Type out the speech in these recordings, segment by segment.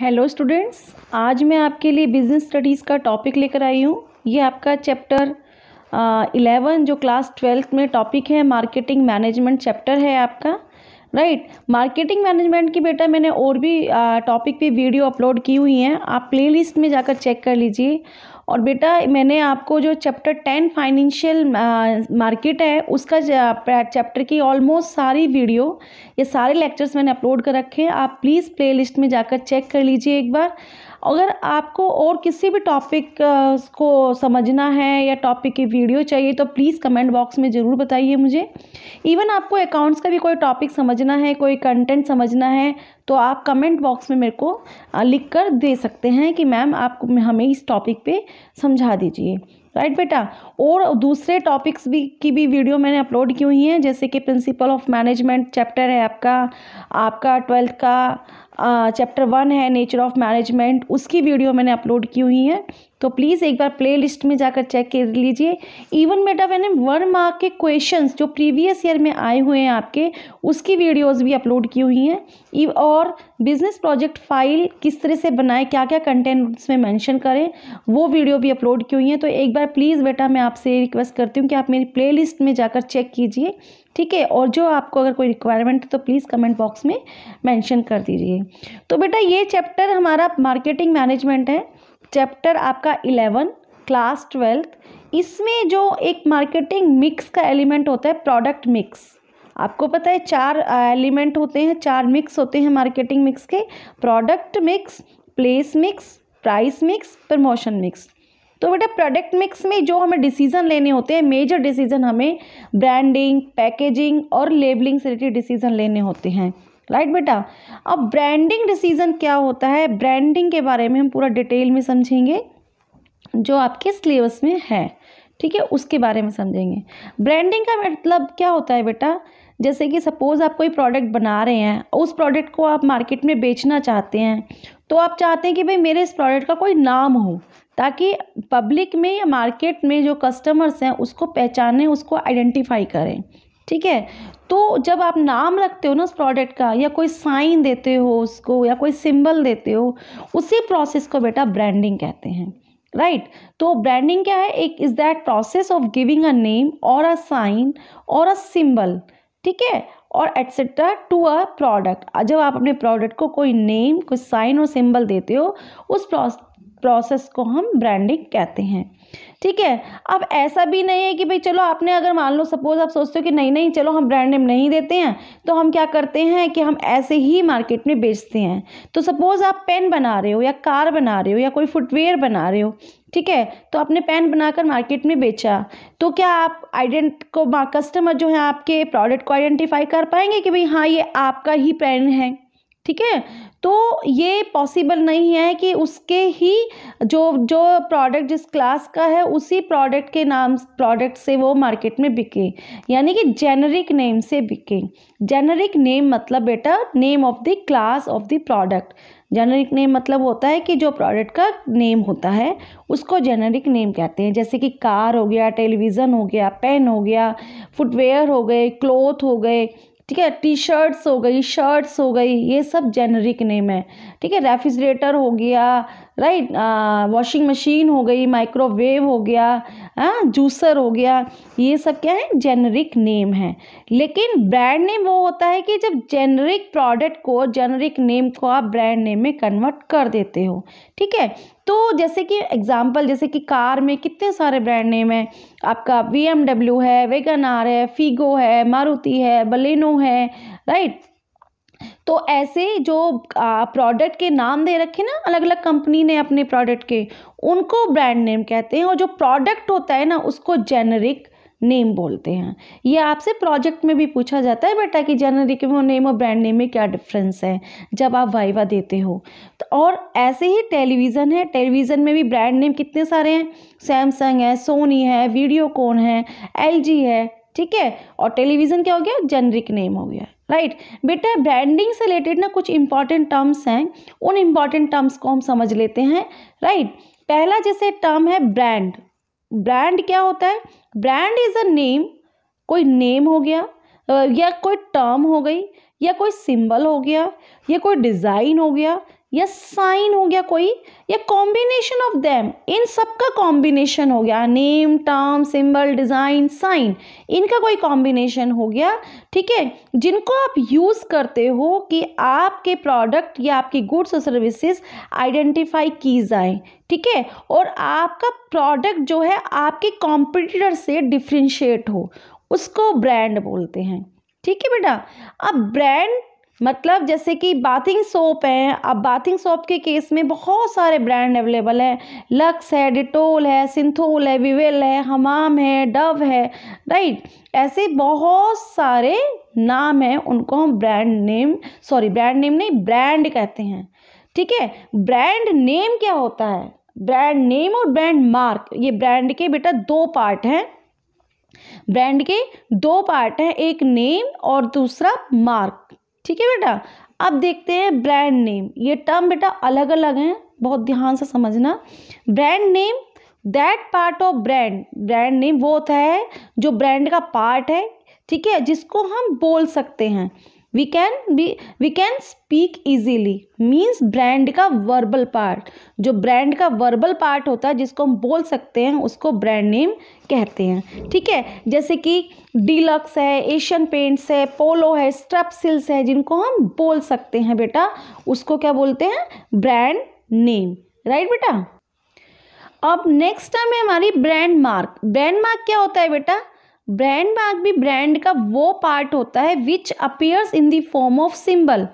Hello students आज मैं आपके लिए बिजनेस स्टडीज़ का टॉपिक लेकर आई हूँ ये आपका चैप्टर इलेवन जो क्लास ट्वेल्थ में टॉपिक है मार्केटिंग मैनेजमेंट चैप्टर है आपका राइट मार्केटिंग मैनेजमेंट की बेटा मैंने और भी टॉपिक पे वीडियो अपलोड की हुई हैं आप प्लेलिस्ट में जाकर चेक कर लीजिए और बेटा मैंने आपको जो चैप्टर टेन फाइनेंशियल मार्केट है उसका चैप्टर की ऑलमोस्ट सारी वीडियो ये सारे लेक्चर्स मैंने अपलोड कर रखे हैं आप प्लीज़ प्लेलिस्ट में जाकर चेक कर लीजिए एक बार अगर आपको और किसी भी टॉपिक को समझना है या टॉपिक की वीडियो चाहिए तो प्लीज़ कमेंट बॉक्स में ज़रूर बताइए मुझे इवन आपको अकाउंट्स का भी कोई टॉपिक समझना है कोई कंटेंट समझना है तो आप कमेंट बॉक्स में मेरे को लिख कर दे सकते हैं कि मैम आप हमें इस टॉपिक पे समझा दीजिए राइट बेटा और दूसरे टॉपिक्स भी की भी वीडियो मैंने अपलोड की हुई हैं जैसे कि प्रिंसिपल ऑफ मैनेजमेंट चैप्टर है आपका आपका ट्वेल्थ का चैप्टर वन है नेचर ऑफ मैनेजमेंट उसकी वीडियो मैंने अपलोड की हुई है तो प्लीज़ एक बार प्ले लिस्ट में जाकर चेक कर लीजिए इवन बेटा मैंने वन मार्क के क्वेश्चंस जो प्रीवियस ईयर में आए हुए हैं आपके उसकी वीडियोस भी अपलोड की हुई हैं e, और बिजनेस प्रोजेक्ट फाइल किस तरह से बनाए क्या क्या कंटेंट उसमें मैंशन करें वो वीडियो भी अपलोड की हुई हैं तो एक बार प्लीज़ बेटा मैं आपसे रिक्वेस्ट करती हूँ कि आप मेरी प्ले लिस्ट में जाकर चेक कीजिए ठीक है और जो आपको अगर कोई रिक्वायरमेंट है तो प्लीज़ कमेंट बॉक्स में मैंशन कर दीजिए तो बेटा ये चैप्टर हमारा मार्केटिंग मैनेजमेंट है चैप्टर आपका इलेवन क्लास ट्वेल्थ इसमें जो एक मार्केटिंग मिक्स का एलिमेंट होता है प्रोडक्ट मिक्स आपको पता है चार एलिमेंट होते हैं चार मिक्स होते हैं मार्केटिंग मिक्स के product mix place mix price mix promotion mix तो बेटा प्रोडक्ट मिक्स में जो हमें डिसीजन लेने होते हैं मेजर डिसीजन हमें ब्रांडिंग पैकेजिंग और लेबलिंग से रिलेटेड डिसीजन लेने होते हैं राइट बेटा अब ब्रांडिंग डिसीजन क्या होता है ब्रांडिंग के बारे में हम पूरा डिटेल में समझेंगे जो आपके सिलेबस में है ठीक है उसके बारे में समझेंगे ब्रांडिंग का मतलब क्या होता है बेटा जैसे कि सपोज़ आप कोई प्रोडक्ट बना रहे हैं उस प्रोडक्ट को आप मार्केट में बेचना चाहते हैं तो आप चाहते हैं कि भाई मेरे इस प्रोडक्ट का कोई नाम हो ताकि पब्लिक में या मार्केट में जो कस्टमर्स हैं उसको पहचानें उसको आइडेंटिफाई करें ठीक है तो जब आप नाम रखते हो ना उस प्रोडक्ट का या कोई साइन देते हो उसको या कोई सिंबल देते हो उसी प्रोसेस को बेटा ब्रांडिंग कहते हैं राइट right? तो ब्रांडिंग क्या है एक is that process of giving a name और अ साइन और अ सिंबल ठीक है और एट्सेट्रा टू अ प्रोडक्ट जब आप अपने प्रोडक्ट को कोई नेम कोई साइन और सिंबल देते हो उस प्रोसेस को हम ब्रांडिंग कहते हैं ठीक है अब ऐसा भी नहीं है कि भाई चलो आपने अगर मान लो सपोज आप सोचते हो कि नहीं नहीं चलो हम ब्रांड नेम नहीं देते हैं तो हम क्या करते हैं कि हम ऐसे ही मार्केट में बेचते हैं तो सपोज़ आप पेन बना रहे हो या कार बना रहे हो या कोई फुटवेयर बना रहे हो ठीक है तो आपने पेन बनाकर मार्केट में बेचा तो क्या आप आइडेंट को कस्टमर जो है आपके प्रोडक्ट को आइडेंटिफाई कर पाएंगे कि भाई हाँ ये आपका ही पेन है ठीक है तो ये पॉसिबल नहीं है कि उसके ही जो जो प्रोडक्ट जिस क्लास का है उसी प्रोडक्ट के नाम प्रोडक्ट से वो मार्केट में बिके यानी कि जेनरिक नेम से बिके जेनरिक नेम मतलब बेटा name of the class of the product generic name मतलब होता है कि जो प्रोडक्ट का नेम होता है उसको जेनरिक नेम कहते हैं जैसे कि कार हो गया टेलीविज़न हो गया पेन हो गया फुटवेयर हो गए क्लोथ हो गए ठीक है टी शर्ट्स हो गई शर्ट्स हो गई ये सब जेनरिक नेम है ठीक है रेफ्रिजरेटर हो गया राइट वॉशिंग मशीन हो गई माइक्रोवेव हो गया आ, हाँ, जूसर हो गया ये सब क्या है जेनरिक नेम है लेकिन ब्रांड नेम वो होता है कि जब जेनरिक प्रोडक्ट को जेनरिक नेम को आप ब्रांड नेम में कन्वर्ट कर देते हो ठीक है तो जैसे कि एग्जाम्पल जैसे कि कार में कितने सारे ब्रांड नेम हैं आपका वी है वेगन आर है फीगो है मारुति है बलेनो है राइट तो ऐसे जो प्रोडक्ट के नाम दे रखे ना अलग अलग कंपनी ने अपने प्रोडक्ट के उनको ब्रांड नेम कहते हैं और जो प्रोडक्ट होता है ना उसको जेनरिक नेम बोलते हैं ये आपसे प्रोजेक्ट में भी पूछा जाता है बेटा कि जेनरिक में नेम और ब्रांड नेम में क्या डिफरेंस है जब आप वाइवा देते हो तो और ऐसे ही टेलीविज़न है टेलीविज़न में भी ब्रांड नेम कितने सारे हैं सैमसंग है सोनी है वीडियोकॉन है एल है ठीक है और टेलीविज़न क्या हो गया जेनरिक नेम हो गया राइट बेटा ब्रांडिंग से रिलेटेड ना कुछ इंपॉर्टेंट टर्म्स हैं उन इंपॉर्टेंट टर्म्स को हम समझ लेते हैं राइट पहला जैसे टर्म है ब्रांड ब्रांड क्या होता है ब्रांड इज़ अ नेम कोई नेम हो गया या कोई टर्म हो गई या कोई सिंबल हो गया या कोई डिज़ाइन हो गया या साइन हो गया कोई या कॉम्बिनेशन ऑफ देम इन सब का कॉम्बिनेशन हो गया name term symbol design sign इनका कोई कॉम्बिनेशन हो गया ठीक है जिनको आप यूज़ करते हो कि आपके प्रोडक्ट या आपकी गुड्स और सर्विसेज आइडेंटिफाई की जाए ठीक है और आपका प्रोडक्ट जो है आपके कॉम्पिटिटर से डिफ्रेंशिएट हो उसको ब्रांड बोलते हैं ठीक है बेटा अब ब्रांड मतलब जैसे कि बाथिंग सोप हैं अब बाथिंग सोप के केस में बहुत सारे ब्रांड अवेलेबल हैं लक्स है डिटोल है सिंथोल है विवेल है हमाम है डव है राइट ऐसे बहुत सारे नाम हैं उनको हम brand name sorry brand name नहीं ब्रांड कहते हैं ठीक है ब्रांड नेम क्या होता है ब्रांड नेम और ब्रांड मार्क ये ब्रांड के बेटा दो पार्ट हैं ब्रांड के दो पार्ट हैं एक नेम और दूसरा मार्क ठीक है बेटा अब देखते हैं ब्रांड नेम ये टर्म बेटा अलग अलग हैं बहुत ध्यान से समझना brand name that part of brand brand name वो होता है जो ब्रांड का पार्ट है ठीक है जिसको हम बोल सकते हैं we can be we can speak easily means brand का वर्बल पार्ट जो ब्रांड का वर्बल पार्ट होता है जिसको हम बोल सकते हैं उसको ब्रांड नेम कहते हैं ठीक है जैसे कि डीलक्स है एशियन पेंट्स है पोलो है स्ट्रप सिल्स है जिनको हम बोल सकते हैं बेटा उसको क्या बोलते हैं ब्रांड नेम राइट बेटा अब नेक्स्ट टाइम है हमारी ब्रांड मार्क ब्रांड मार्क क्या होता है बेटा ब्रांड मार्क भी ब्रांड का वो पार्ट होता है which appears in the form of symbol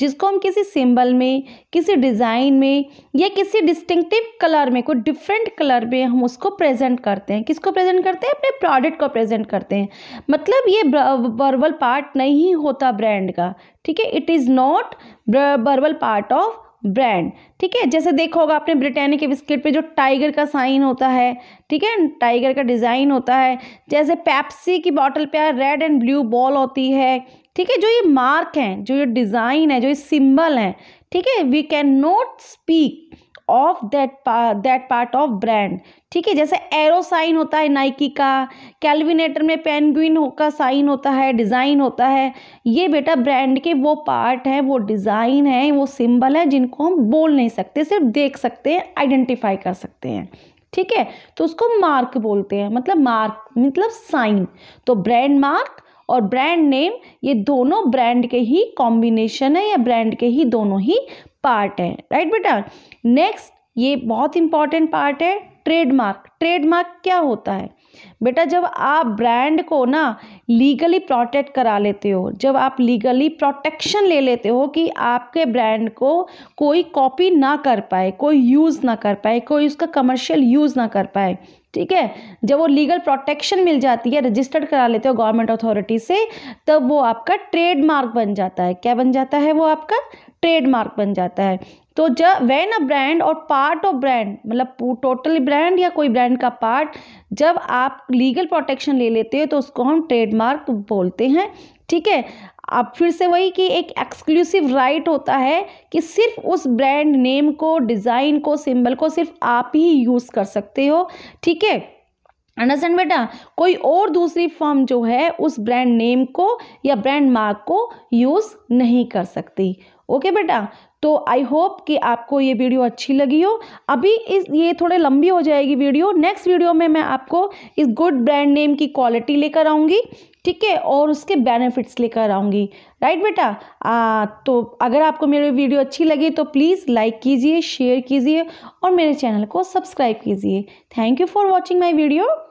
जिसको हम किसी सिंबल में किसी डिज़ाइन में या किसी डिस्टिंक्टिव कलर में कोई डिफरेंट कलर में हम उसको प्रेजेंट करते हैं किसको प्रेजेंट करते हैं अपने प्रोडक्ट को प्रेजेंट करते हैं मतलब ये बर्बल पार्ट नहीं होता ब्रांड का ठीक है it is not verbal part of brand ठीक है जैसे देखा होगा आपने ब्रिटेनिक के बिस्किट पे जो टाइगर का साइन होता है ठीक है टाइगर का डिज़ाइन होता है जैसे पैप्सी की बॉटल पे रेड एंड ब्लू बॉल होती है ठीक है जो ये मार्क हैं जो ये डिज़ाइन है जो ये सिंबल हैं ठीक है we can not speak of that that part of brand ठीक है जैसे एरो साइन होता है नाइकी का कैलविनेटर में पेनगुइन का साइन होता है डिज़ाइन होता है ये बेटा ब्रांड के वो पार्ट है वो डिज़ाइन है वो सिंबल है जिनको हम बोल नहीं सकते सिर्फ देख सकते हैं आइडेंटिफाई कर सकते हैं ठीक है तो उसको मार्क बोलते हैं मतलब मार्क मतलब साइन तो ब्रांड मार्क और ब्रांड नेम ये दोनों ब्रांड के ही कॉम्बिनेशन है या ब्रांड के ही दोनों ही पार्ट है राइट बेटा नेक्स्ट ये बहुत इंपॉर्टेंट पार्ट है ट्रेडमार्क ट्रेडमार्क क्या होता है बेटा जब आप ब्रांड को ना लीगली प्रोटेक्ट करा लेते हो जब आप लीगली प्रोटेक्शन ले लेते हो कि आपके ब्रांड को कोई कॉपी ना कर पाए कोई यूज़ ना कर पाए कोई उसका कमर्शियल यूज़ ना कर पाए ठीक है जब वो लीगल प्रोटेक्शन मिल जाती है रजिस्टर्ड करा लेते हो गवर्नमेंट अथॉरिटी से तब वो आपका ट्रेडमार्क बन जाता है क्या बन जाता है वो आपका ट्रेडमार्क बन जाता है तो जब वैन अ ब्रांड और पार्ट ऑफ ब्रांड मतलब टोटल ब्रांड या कोई ब्रांड का पार्ट जब आप लीगल प्रोटेक्शन ले लेते हो तो उसको हम ट्रेडमार्क बोलते हैं ठीक है अब फिर से वही कि एक एक्सक्लूसिव राइट होता है कि सिर्फ उस ब्रांड नेम को डिज़ाइन को सिंबल को सिर्फ आप ही यूज़ कर सकते हो ठीक है अंडरस्टैंड बेटा कोई और दूसरी फॉर्म जो है उस ब्रांड नेम को या ब्रांड मार्क को यूज़ नहीं कर सकती ओके okay, बेटा तो आई होप कि आपको ये वीडियो अच्छी लगी हो अभी इस ये थोड़े लंबी हो जाएगी वीडियो नेक्स्ट वीडियो में मैं आपको इस गुड ब्रांड नेम की क्वालिटी लेकर आऊँगी ठीक है और उसके बेनिफिट्स लेकर आऊँगी राइट बेटा आ, तो अगर आपको मेरी वीडियो अच्छी लगी तो प्लीज़ लाइक कीजिए शेयर कीजिए और मेरे चैनल को सब्सक्राइब कीजिए thank you for watching my video